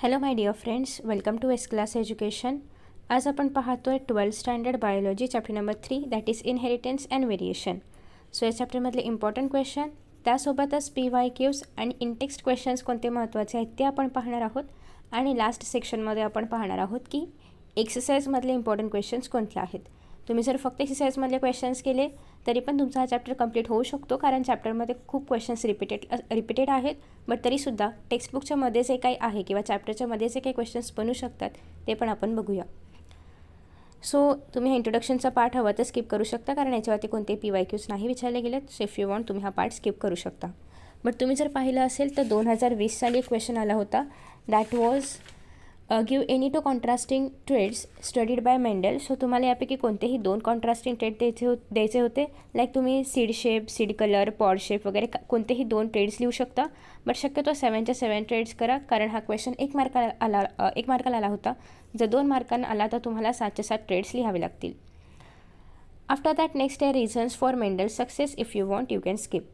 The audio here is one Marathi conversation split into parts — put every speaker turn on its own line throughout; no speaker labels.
hello my dear friends welcome to S class education आज आपण पाहतो आहे twelfth standard biology chapter number three that is inheritance and variation so या चॅप्टरमधले इम्पॉर्टंट क्वेश्चन त्यासोबतच पी वाय क्यूज आणि इंटेक्स्ट क्वेश्चन्स कोणते महत्त्वाचे आहेत ते आपण पाहणार आहोत आणि लास्ट सेक्शनमध्ये आपण पाहणार आहोत की एक्सरसाइजमधले इम्पॉर्टंट क्वेश्चन्स कोणते आहेत तुम्ही जर फक्त एक्सरसाइजमधले क्वेश्चन्स केले तरी पण तुमचा हा चॅप्टर कंप्लीट होऊ शकतो कारण चॅप्टरमध्ये खूप क्वेश्चन्स रिपीटेड रिपीटेड आहेत बट तरीसुद्धा टेक्स्टबुकच्या मध्ये जे काही आहे किंवा चॅप्टरच्या मध्ये जे काही क्वेश्चन्स बनू शकतात ते पण आपण बघूया सो तुम्ही हा इंट्रोडक्शनचा पार्ट हवा तर स्किप करू शकता कारण याच्यावरती कोणते पी वाय क्यूज नाही विचारले गेलेत सो इफ यू वॉन्ट तुम्ही हा पार्ट स्किप करू शकता बट तुम्ही जर पाहिलं असेल तर दोन हजार वीस साली एक क्वेश्चन आला होता that was give any two contrasting traits studied by Mendel so तुम्हाला यापैकी कोणतेही दोन कॉन्ट्रास्टिंग ट्रेड द्यायचे हो द्यायचे होते लाईक तुम्ही seed shape seed colour pod shape वगैरे कोणतेही दोन ट्रेड्स लिहू शकता बट शक्यतो सेवनच्या सेवन ट्रेड्स करा कारण हा क्वेश्चन एक मार्काला आला एक मार्काला आला होता जर दोन मार्कांना आला तर तुम्हाला सातच्या सात ट्रेड्स लिहावे लागतील आफ्टर दॅट नेक्स्ट आहे reasons for Mendel success if you want you can skip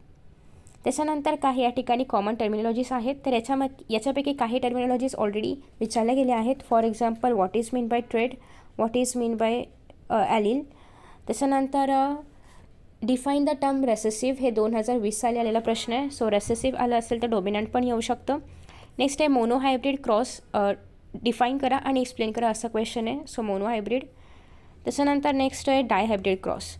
त्याच्यानंतर काही या ठिकाणी कॉमन टर्मिनॉलॉजीज आहेत तर याच्याम याच्यापैकी काही टर्मिनॉलॉजीज ऑलरेडी विचारल्या गेल्या आहेत for example what is mean by trait what is mean by allele त्याच्यानंतर डिफाईन द टर्म रेसेसिव्ह हे दोन हजार वीस साली आलेला प्रश्न आहे सो रेसेसिव्ह आलं असेल तर डोमिनंट पण येऊ शकतं नेक्स्ट आहे मोनोहायब्रिड क्रॉस डिफाईन करा आणि एक्सप्लेन करा असं क्वेश्चन आहे सो मोनोहायब्रिड त्याच्यानंतर नेक्स्ट आहे dihybrid cross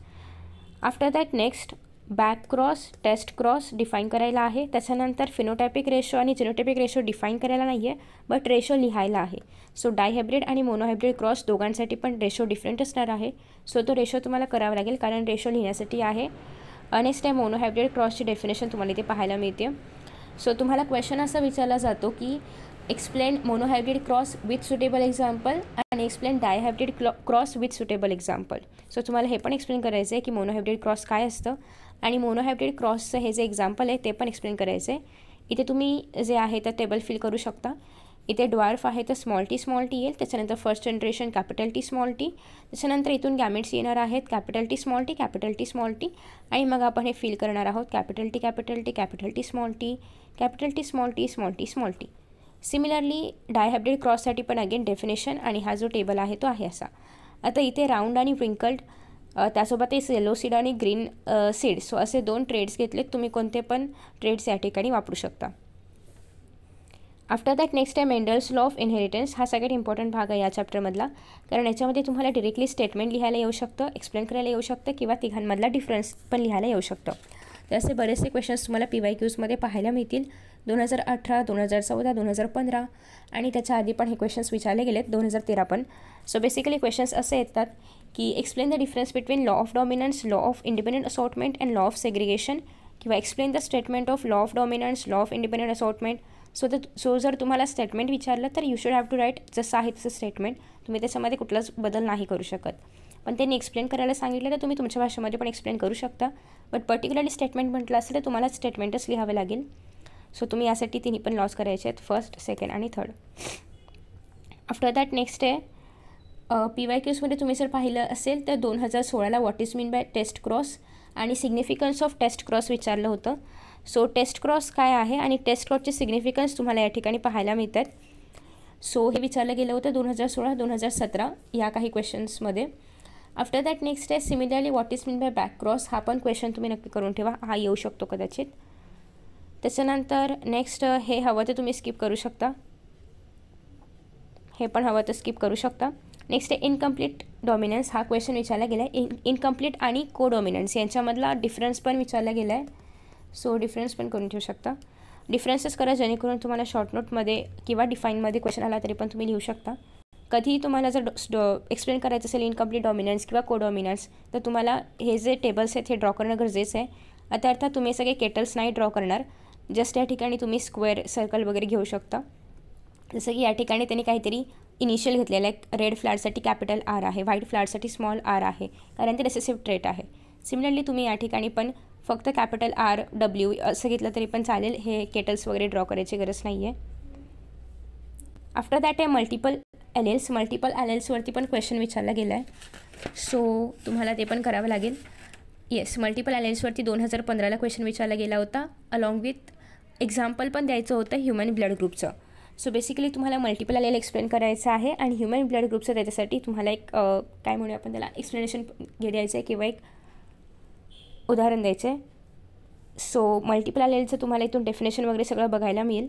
after that next back cross test cross define करायला आहे त्याच्यानंतर फिनोटॅपिक रेशो आणि जिनोटॅपिक रेशो डिफाईन करायला नाही आहे बट रेशो लिहायला आहे सो डायहायब्रिड आणि मोनोहायब्रिड क्रॉस दोघांसाठी पण रेशो डिफरंट असणार आहे सो तो रेशो तुम्हाला करावा लागेल कारण रेशो लिहिण्यासाठी आहे अनेक्स्ट आहे मोनोहायब्रिड क्रॉसची डेफिनेशन तुम्हाला इथे पाहायला मिळते सो तुम्हाला क्वेश्चन असा विचारला जातो की explain monohybrid cross with suitable example आणि explain dihybrid cross with suitable example so तुम्हाला हे पण एक्सप्लेन करायचं आहे की मोनोहायब्रिड क्रॉस काय असतं आणि मोनोहायब्रिड क्रॉसचं हे जे एक्झाम्पल आहे ते पण एक्सप्लेन करायचं आहे इथे तुम्ही जे आहे तर टेबल फिल करू शकता इथे ड्वार्फ आहे तर स्मॉल टी स्मॉल टी येईल त्याच्यानंतर first generation capital T small T त्याच्यानंतर इथून गॅमेट्स येणार आहेत capital T small T capital T small T आणि मग आपण हे फिल करणार आहोत capital T capital T capital T small T capital T small T small T small T similarly dihybrid क्रॉससाठी पण अगेन डेफिनेशन आणि हा जो टेबल आहे तो आहे असा आता इथे राऊंड आणि विंकल्ड त्यासोबत येलो सीड आणि ग्रीन सीड सो असे दोन ट्रेड्स घेतले तुम्ही कोणते पण ट्रेड्स या ठिकाणी वापरू शकता आफ्टर दॅट नेक्स्ट आहे मेंडल्स लॉ ऑफ इनहेरिटन्स हा सगळ्यात इम्पॉर्टंट भाग आहे या चॅप्टरमधला कारण याच्यामध्ये तुम्हाला डिरेक्टली स्टेटमेंट लिहायला येऊ शकतं एक्सप्लेन करायला येऊ शकतं किंवा तिघांमधला डिफरन्स पण लिहायला येऊ शकतं तर असे बरेचसे क्वेश्चन्स तुम्हाला पी वाय क्यूजमध्ये पाहायला मिळतील दोन हजार अठरा दोन हजार चौदा दोन हजार पंधरा आणि त्याच्या आधी पण हे क्वेश्चन्स विचारले गेलेत दोन हजार तेरा पण सो बेसिकली क्वेश्चन्स असे येतात की explain the difference between law of dominance law of independent assortment and law of segregation किंवा explain the statement of law of dominance law of independent assortment so तर सो जर तुम्हाला स्टेटमेंट विचारलं तर you should have to write जसं आहे तसं स्टेटमेंट तुम्ही त्याच्यामध्ये कुठलाच बदल नाही करू शकत पण त्यांनी एक्सप्लेन करायला सांगितलं तर तुम्ही तुमच्या भाषेमध्ये पण एक्सप्लेन करू शकता बट पर्टिक्युलरली स्टेटमेंट म्हटलं असेल तर तुम्हाला स्टेटमेंटच लिहावं लागेल सो तुम्ही यासाठी तिन्ही पण लॉस करायचे आहेत फर्स्ट सेकंड आणि थर्ड आफ्टर दॅट नेक्स्ट आहे पी वाय क्यूजमध्ये तुम्ही जर पाहिलं असेल तर दोन हजार सोळाला what is mean by test cross आणि सिग्निफिकन्स ऑफ टेस्ट क्रॉस विचारलं होतं सो टेस्ट क्रॉस काय आहे आणि टेस्ट क्रॉसचे सिग्निफिकन्स तुम्हाला या ठिकाणी पाहायला मिळतात सो हे विचारलं गेलं होतं दोन हजार सोळा दोन हजार सतरा या काही क्वेश्चन्समध्ये आफ्टर दॅट नेक्स्ट आहे similarly what is mean by back cross हा पण क्वेश्चन तुम्ही नक्की करून ठेवा हा येऊ शकतो कदाचित त्याच्यानंतर नेक्स्ट हे हवं तर तुम्ही स्किप करू शकता हे पण हवं तर स्किप करू शकता नेक्स्ट आहे इनकम्प्लीट डॉमिनन्स हा क्वेश्चन विचारला गेला आहे इन इनकम्प्लीट आणि को डॉमिनन्स यांच्यामधला डिफरन्स पण विचारला गेला आहे सो डिफरन्स पण करून ठेवू शकता डिफरन्सेस करा जेणेकरून तुम्हाला शॉर्ट नोटमध्ये किंवा डिफाईनमध्ये क्वेश्चन आला तरी पण तुम्ही लिहू शकता कधीही तुम्हाला जर एक्सप्लेन करायचं असेल इनकम्प्लीट डॉमिनन्स किंवा को डॉमिनन्स तर तुम्हाला हे जे टेबल्स आहेत हे ड्रॉ करणं गरजेचं आहे आता अर्थात तुम्ही सगळे केटल्स नाही ड्रॉ करणार जस्ट या ठिकाणी तुम्ही स्क्वेअर सर्कल वगैरे घेऊ शकता जसं की या ठिकाणी त्यांनी काहीतरी इनिशियल घेतलेलं आहे रेड फ्लॅटसाठी कॅपिटल आर आहे व्हाईट फ्लॅटसाठी स्मॉल आर आहे कारण ते रेसेसिव्ह ट्रेट आहे सिमिलरली तुम्ही या ठिकाणी पण फक्त कॅपिटल आर डब्ल्यू असं घेतलं तरी पण चालेल हे केटल्स वगैरे ड्रॉ करायची गरज नाही आहे आफ्टर दॅट आहे मल्टिपल एल मल्टिपल एल पण क्वेश्चन विचारला गेला आहे सो तुम्हाला ते पण करावं लागेल येस मल्टिपल एल दोन हजार पंधराला क्वेश्चन विचारला गेला होता अलॉंग विथ एक्झाम्पल पण द्यायचं होतं ह्युमन ब्लड ग्रुपचं सो बेसिकली तुम्हाला मल्टिपल आलेलं एक्सप्लेन करायचं आहे आणि ह्युमन ब्लड ग्रुपचं त्याच्यासाठी तुम्हाला एक काय म्हणूया आपण त्याला एक्सप्लेनेशन घे द्यायचं आहे किंवा एक उदाहरण द्यायचं आहे सो मल्टिपल आलेलचं तुम्हाला इथून डेफिनेशन वगैरे सगळं बघायला मिळेल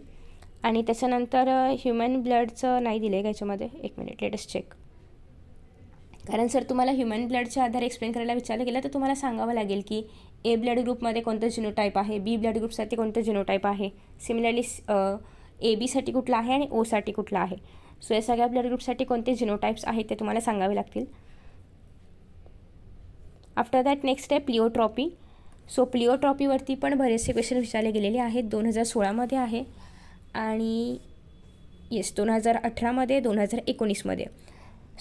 आणि त्याच्यानंतर ह्युमन ब्लडचं नाही दिलं आहे याच्यामध्ये एक मिनिट लेटस्ट चेक कारण सर तुम्हाला ह्युमन ब्लडच्या आधारे एक्सप्लेन करायला विचारलं गेलं तर तुम्हाला सांगावं लागेल की ए ब्लड ग्रुपमध्ये कोणतं जिनोटाईप आहे बी ब्लड ग्रुपसाठी कोणतं जिनोटाईप आहे सिमिलरली ए बीसाठी कुठला आहे आणि ओसाठी कुठला आहे सो या सगळ्या ब्लड ग्रुपसाठी कोणते जिनोटाईप्स आहेत ते तुम्हाला सांगावे लागतील आफ्टर दॅट नेक्स्ट आहे प्लिओट्रॉपी सो प्लिओट्रॉपीवरती पण बरेचसे क्वेश्चन विचारले गेलेले आहेत दोन हजार सोळामध्ये आहे आणि येस दोन हजार अठरामध्ये दोन हजार एकोणीसमध्ये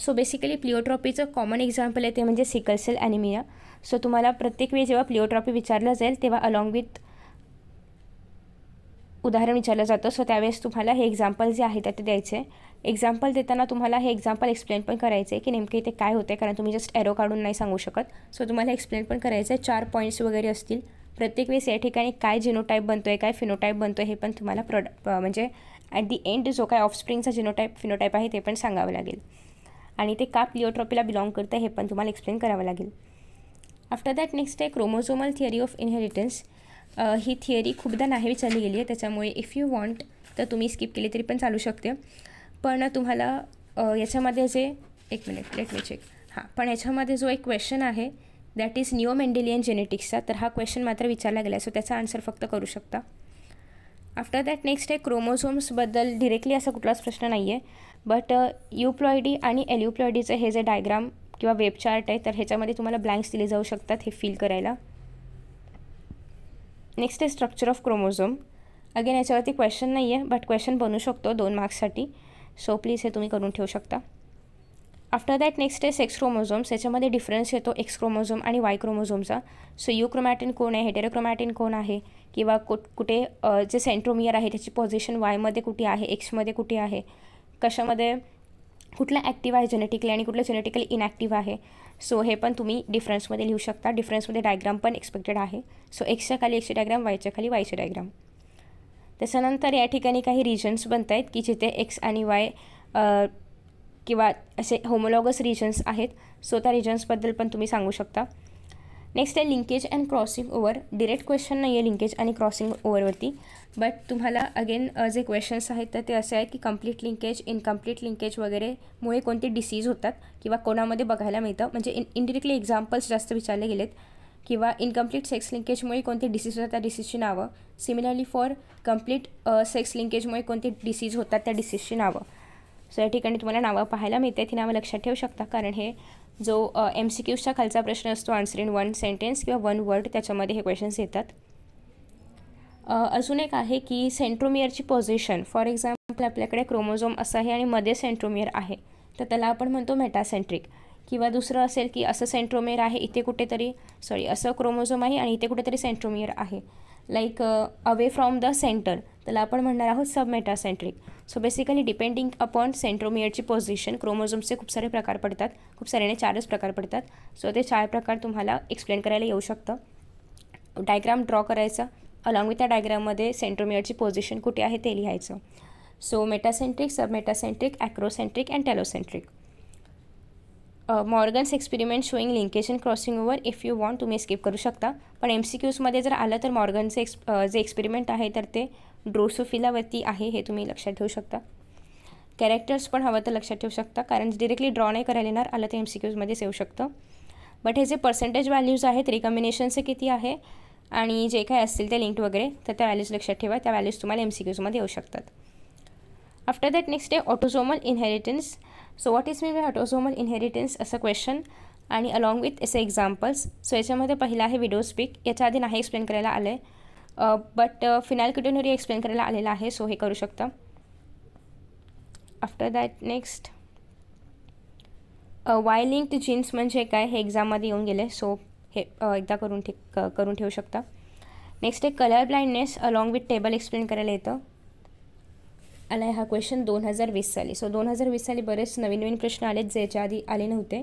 सो बेसिकली प्लिओट्रॉपीचं कॉमन एक्झाम्पल आहे ते म्हणजे सिकलसेल ॲनिमिया सो तुम्हाला प्रत्येक वेळी जेव्हा प्लिओट्रॉपी विचारलं जाईल तेव्हा अलॉंग विथ उदाहरण विचारलं जातं सो त्यावेळेस तुम्हाला हे एक्झाम्पल जे आहे ते द्यायचे एक्झाम्पल देताना तुम्हाला हे एक्झाम्पल एक्सप्लेन पण करायचं आहे की नेमके इथे काय होते कारण तुम्ही जस्ट एरो काढून नाही सांगू शकत सो तुम्हाला एक्सप्लेन पण करायचं आहे चार पॉईंट्स वगैरे असतील प्रत्येक वेळेस या ठिकाणी काय जिनोटाईप बनतो आहे काय फिनोटाईप बनतो आहे हे पण तुम्हाला प्रॉड म्हणजे ॲट दी एंड जो काय ऑफस्प्रिंगचा जिनोटाईप फिनोटाईप आहे ते पण सांगावं लागेल आणि ते का प्लिओट्रॉपीला बिलॉंग करतं हे पण तुम्हाला एक्सप्लेन करावं लागेल आफ्टर दॅट नेक्स्ट आहे क्रोमोझोमल थिअरी ऑफ इनहेरिटन्स ही थिअरी खूपदा नाही विचारली गेली आहे त्याच्यामुळे इफ यू वॉन्ट तर तुम्ही स्किप केली तरी पण चालू शकते पण तुम्हाला याच्यामध्ये जे एक मिनिट लेट मी चेक हां पण याच्यामध्ये जो एक क्वेश्चन आहे दॅट इज न्यू मेंडेलियन जेनेटिक्सचा तर हा क्वेश्चन मात्र विचारला गेला आहे सो त्याचा आन्सर फक्त करू शकता आफ्टर दॅट नेक्स्ट आहे क्रोमोझोम्सबद्दल डिरेक्टली असा कुठलाच प्रश्न नाही आहे बट युप्लॉइडी uh, आणि एल्युप्लॉयडीचं हे जे डायग्राम किंवा वेबचार्ट आहे तर ह्याच्यामध्ये तुम्हाला ब्लँक्स दिले जाऊ शकतात हे फिल करायला नेक्स्ट आहे स्ट्रक्चर ऑफ क्रोमोझोम अगेन याच्यावरती क्वेश्चन नाही आहे बट क्वेश्चन बनू शकतो दोन मार्क्ससाठी सो प्लीज हे तुम्ही करून ठेवू शकता आफ्टर दॅट नेक्स्ट आहे सेक्स क्रोमोझोम्स याच्यामध्ये डिफरन्स येतो एक्स क्रोमोझोम आणि वाय क्रोमोझोमचा सो यू क्रोमॅटिन कोण आहे हेटेरोक्रोमॅटिन कोण आहे किंवा कुठे जे सेंट्रोमियर आहे त्याची पोझिशन वायमध्ये कुठे आहे एक्समध्ये कुठे आहे कशामध्ये कुठला ॲक्टिव्ह आहे जेनेटिकली आणि कुठलं जेनेटिकली इनॲक्टिव्ह आहे सो हे पण तुम्ही डिफरन्समध्ये लिहू शकता डिफरन्समध्ये डायग्राम पण एक्सपेक्टेड आहे सो एक्सच्या खाली एक्सचे डायग्राम वायच्या खाली वायचे डायग्राम त्याच्यानंतर या ठिकाणी काही रिजन्स बनत आहेत की जिथे एक्स आणि वाय किंवा असे होमोलॉगस रिजन्स आहेत सो त्या रिजन्सबद्दल पण तुम्ही सांगू शकता नेक्स्ट आहे linkage and crossing over direct question नाही आहे लिंकेज आणि क्रॉसिंग ओवरवरती बट तुम्हाला अगेन जे क्वेश्चन्स आहेत तर ते असे आहेत की कम्प्लीट लिंकेज इनकम्प्लीट लिंकेज वगैरेमुळे कोणते डिसीज होतात किंवा कोणामध्ये बघायला मिळतं म्हणजे इन इनडिरेक्टली एक्झाम्पल्स जास्त विचारले गेलेत किंवा इनकम्प्लीट सेक्स लिंकेजमुळे कोणते डिसीज होतात त्या डिसीजची नावं सिमिलरली फॉर कम्प्लीट सेक्स लिंकेजमुळे कोणते डिसीज होतात त्या डिसीजची नावं सो या ठिकाणी तुम्हाला नावं पाहायला मिळते ती नावं लक्षात ठेवू शकता कारण हे जो एम सी क्यूजचा खालचा प्रश्न असतो आन्सर इन वन सेंटेन्स किंवा वन वर्ड त्याच्यामध्ये हे क्वेश्चन्स येतात अजून एक आहे की सेंट्रोमियरची पोझिशन फॉर एक्झाम्पल आपल्याकडे क्रोमोझोम असं आहे आणि मध्ये सेंट्रोमियर आहे तर त्याला आपण म्हणतो मेटासेंट्रिक किंवा दुसरं असेल की असं सेंट्रोमियर आहे इथे कुठेतरी सॉरी असं क्रोमोझोम आहे आणि इथे कुठेतरी सेंट्रोमियर आहे like away from the centre त्याला आपण म्हणणार आहोत submetacentric so basically depending upon सेंट्रोमियरची पोझिशन क्रोमोझोमचे खूप सारे प्रकार पडतात खूप सारे चारच प्रकार पडतात सो ते चार प्रकार तुम्हाला एक्सप्लेन करायला येऊ शकतं डायग्राम ड्रॉ करायचं अलॉंग विथ त्या डायग्राममध्ये सेंट्रोमियरची पोझिशन कुठे आहे ते लिहायचं so metacentric submetacentric acrocentric and telocentric Morgan's experiment showing linkage crossing over if you want तुम्ही स्किप करू शकता पण एम सी क्यूजमध्ये जर आलं तर मॉर्गनचे एक्स जे एक्सपेरिमेंट आहे तर ते ड्रोसोफिलावरती आहे हे तुम्ही लक्षात ठेवू शकता कॅरेक्टर्स पण हवं तर लक्षात ठेवू शकता कारण डिरेक्टली ड्रॉ नाही करायला येणार आलं तर एम सी क्यूजमध्येच येऊ शकतं बट हे जे पर्सेंटेज व्हॅल्यूज आहेत रिकम्बिनेशनचे किती आहे आणि जे काय असतील ते लिंक वगैरे तर त्या व्हॅल्यूज लक्षात ठेवा त्या व्हॅल्यूज तुम्हाला एम सी क्यूजमध्ये येऊ शकतात after that next the autosomal inheritance so what is me by autosomal inheritance असं क्वेश्चन आणि अलॉंग विथ असे एक्झाम्पल्स सो याच्यामध्ये पहिला आहे विडो स्पीक याच्या आधी नाही एक्सप्लेन करायला आलं आहे बट फिनाल किटोनरी एक्सप्लेन करायला आलेला आहे सो हे करू शकता after that next Y linked genes म्हणजे काय हे एक्झाममध्ये येऊन गेले सो हे एकदा करून ठे करून ठेवू शकता नेक्स्ट आहे colour blindness along with table explain करायला येतं आला आहे हा क्वेश्चन दोन हजार वीस साली सो दोन हजार वीस साली बरेच नवीन नवीन प्रश्न आलेत जे आधी आले नव्हते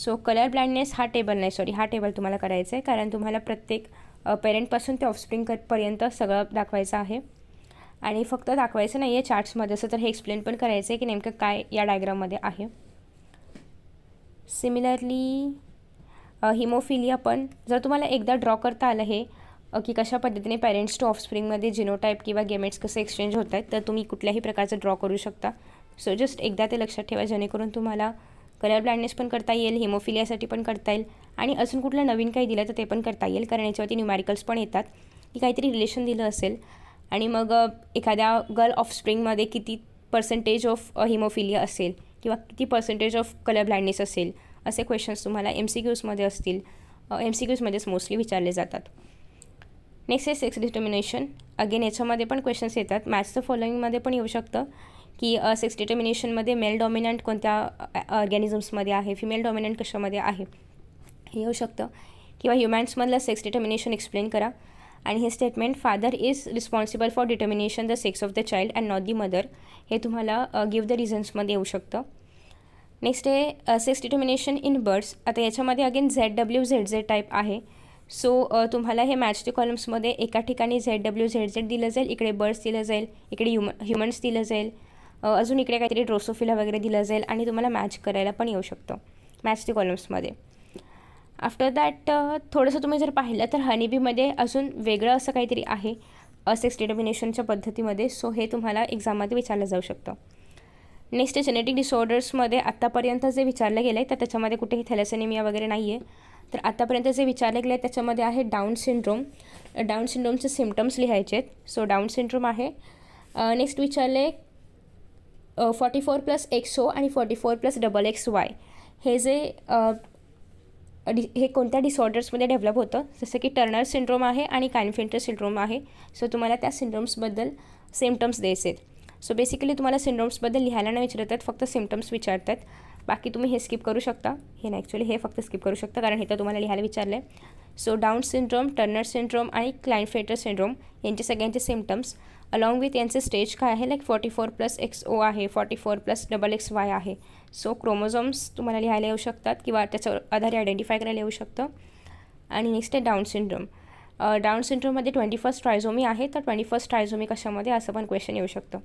सो कलर ब्लाइंडनेस हा टेबल नाही सॉरी हा टेबल तुम्हाला करायचा आहे कारण तुम्हाला प्रत्येक पेरेंटपासून ते ऑफस्प्रिंग पर्यंत सगळं दाखवायचं आहे आणि फक्त दाखवायचं नाही आहे चार्ट्समध्ये असं तर हे एक्सप्लेन पण करायचं आहे की नेमकं काय या डायग्राममध्ये आहे सिमिलरली हिमोफिलिया पण जर तुम्हाला एकदा ड्रॉ करता आलं हे की कशा पद्धतीने पॅरेंट्स टू ऑफस्प्रिंगमध्ये जिनोटाईप किंवा गेमेट्स कसे एक्सचेंज होत आहेत तर तुम्ही कुठल्याही प्रकारचं ड्रॉ करू शकता सो जस्ट एकदा ते लक्षात ठेवा जेणेकरून तुम्हाला कलर ब्लाइंडनेस पण करता येईल हिमोफिलियासाठी पण करता येईल आणि अजून कुठलं नवीन काही दिलं तर ते पण करता येईल कारण याच्यावरती न्यूमॅरिकल्स पण येतात की काहीतरी रिलेशन दिलं असेल आणि मग एखाद्या गर्ल स्प्रिंगमध्ये किती पर्सेंटेज ऑफ हिमोफिलिया असेल किंवा किती पर्सेंटेज ऑफ कलर ब्लाइंडनेस असेल असे क्वेश्चन्स तुम्हाला एम सी क्यूजमध्ये असतील एम सी क्यूजमध्येच मोस्टली विचारले जातात नेक्स्ट आहे सेक्स डिटर्मिनेशन अगेन याच्यामध्ये पण क्वेश्चन्स येतात मॅथ्सचं फॉलोईंगमध्ये पण येऊ शकतं की सेक्स डिटर्मिनेशनमध्ये मेल डॉमिनंट कोणत्या ऑर्गॅनिझम्समध्ये आहे फिमेल डॉमिनंट कशामध्ये आहे हे येऊ शकतं किंवा ह्युमॅन्समधलं सेक्स डिटर्मिनेशन एक्सप्लेन करा आणि हे statement father is responsible for determination the sex of the child and not the mother हे तुम्हाला गिव द रिझन्समध्ये येऊ शकतं नेक्स्ट आहे सेक्स डिटर्मिनेशन इन बर्ड्स आता याच्यामध्ये again Z W Z Z type आहे सो तुम्हाला हे मॅच कॉलम्समध्ये एका ठिकाणी झेड डब्ल्यू झेड झेड दिलं जाईल इकडे बर्ड्स दिलं जाईल इकडे ह्युम ह्युमन्स दिलं जाईल अजून इकडे काहीतरी ड्रोसोफिला वगैरे दिलं जाईल आणि तुम्हाला मॅच करायला पण येऊ शकतो मॅच कॉलम्समध्ये आफ्टर दॅट थोडंसं तुम्ही जर पाहिलं तर हनीबीमध्ये अजून वेगळं असं काहीतरी आहे असेक्स डिटर्मिनेशनच्या पद्धतीमध्ये सो हे तुम्हाला एक्झाममध्ये विचारलं जाऊ शकतं नेक्स्ट जेनेटिक डिसऑर्डर्समध्ये आत्तापर्यंत जे विचारलं गेलं आहे तर त्याच्यामध्ये कुठेही थॅलेसेनेमिया वगैरे नाही आहे तर आतापर्यंत जे विचारले गेले त्याच्यामध्ये आहे डाऊन सिंड्रोम डाऊन सिंड्रोमचे सिमटम्स लिहायचे आहेत सो डाऊन सिंड्रोम आहे नेक्स्ट विचारले फॉर्टी फोर प्लस एक्स आणि forty four plus double X Y हे जे डि हे कोणत्या डिसऑर्डर्समध्ये डेव्हलप होतं जसं की टर्नर सिंड्रोम आहे आणि कान्फेंटर सिंड्रोम आहे सो तुम्हाला त्या सिंड्रोम्सबद्दल सिमटम्स द्यायचे आहेत सो बेसिकली तुम्हाला सिंड्रोम्सबद्दल लिहायला नाही विचारतात फक्त सिमटम्स विचारतात बाकी तुम्ही हे स्किप करू शकता हे ना ॲक्च्युली हे फक्त स्किप करू शकता कारण हे तर तुम्हाला लिहायला विचारलं आहे so Down syndrome Turner syndrome आणि क्लाइनफेटर सिंड्रोम यांचे सगळ्यांचे सिमटम्स अलॉंग विथ यांचे स्टेज काय आहे like forty four plus X O आहे forty four plus double X Y आहे सो क्रोमोझोम्स तुम्हाला लिहायला येऊ शकतात किंवा त्याच्यावर आधारे आयडेंटिफाय करायला येऊ शकतं आणि नेक्स्ट आहे डाऊन सिंड्रोम डाऊन सिंड्रोममध्ये ट्वेंटी फर्स्ट ट्रायझोमी आहे तर ट्वेंटी फर्स्ट ट्रायझोमी कशामध्ये असं पण क्वेश्चन येऊ शकतं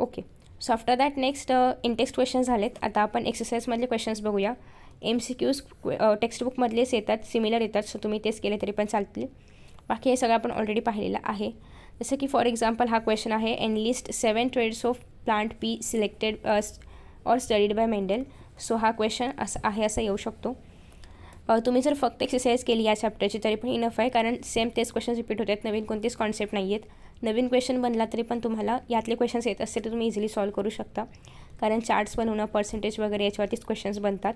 okay so after that next intext question झालेत आता आपण एक्सरसाईजमधले क्वेश्चन्स बघूया एम सी क्यूज टेक्स्टबुकमधलेच येतात सिमिलर येतात सो तुम्ही तेच केले तरी पण चालतील बाकी हे सगळं आपण ऑलरेडी पाहिलेलं आहे जसं की फॉर एक्झाम्पल हा क्वेश्चन आहे enlist seven traits of plant pea selected or studied by Mendel so हा क्वेश्चन असं आहे असं येऊ शकतो तुम्ही जर फक्त एक्सरसाइज केली या चॅप्टरची तरी पण इनफ आहे कारण सेम तेच क्वेश्चन रिपीट होतात नवीन कोणतेच कॉन्सेप्ट नाही आहेत नवीन क्वेश्चन बनला तरी पण तुम्हाला यातले क्वेश्चन्स येत असतील तर तुम्ही इझिली सॉल्व करू शकता कारण चार्ट्स बनवणं पर्सेंटेज वगैरे याच्यावरतीच क्वेश्चन्स बनतात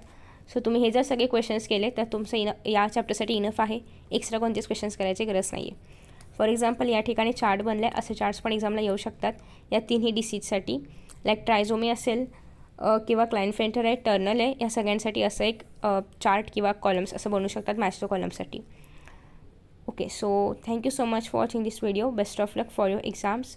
सो तुम्ही हे जर सगळे क्वेश्चन्स केले तर तुमचं इन या चॅप्टरसाठी इनफ आहे एक्स्ट्रा कोणतेच क्वेश्चन्स करायची गरज नाही आहे फॉर एक्झाम्पल या ठिकाणी चार्ट बनले असे चार्ट्स पण एक्झामला येऊ शकतात या तिन्ही डिसीजसाठी लाईक ट्रायझोमी असेल किंवा फेंटर आहे टर्नल आहे या सगळ्यांसाठी असं एक चार्ट किंवा कॉलम्स असं बनवू शकतात मॅस्ट्रो कॉलमसाठी okay so thank you so much for watching this video best of luck for your exams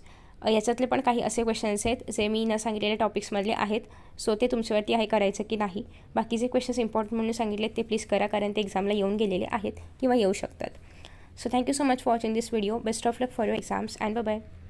याच्यातले पण काही असे क्वेश्चन्स आहेत जे मी न सांगितलेल्या टॉपिक्समधले आहेत सो ते तुमच्यावरती आहे करायचं की नाही बाकी जे क्वेश्चन्स इम्पॉर्टंट म्हणून सांगितले ते प्लीज करा कारण ते एक्झामला येऊन गेलेले आहेत किंवा येऊ शकतात so thank you so much for watching this video best of luck for your exams and bye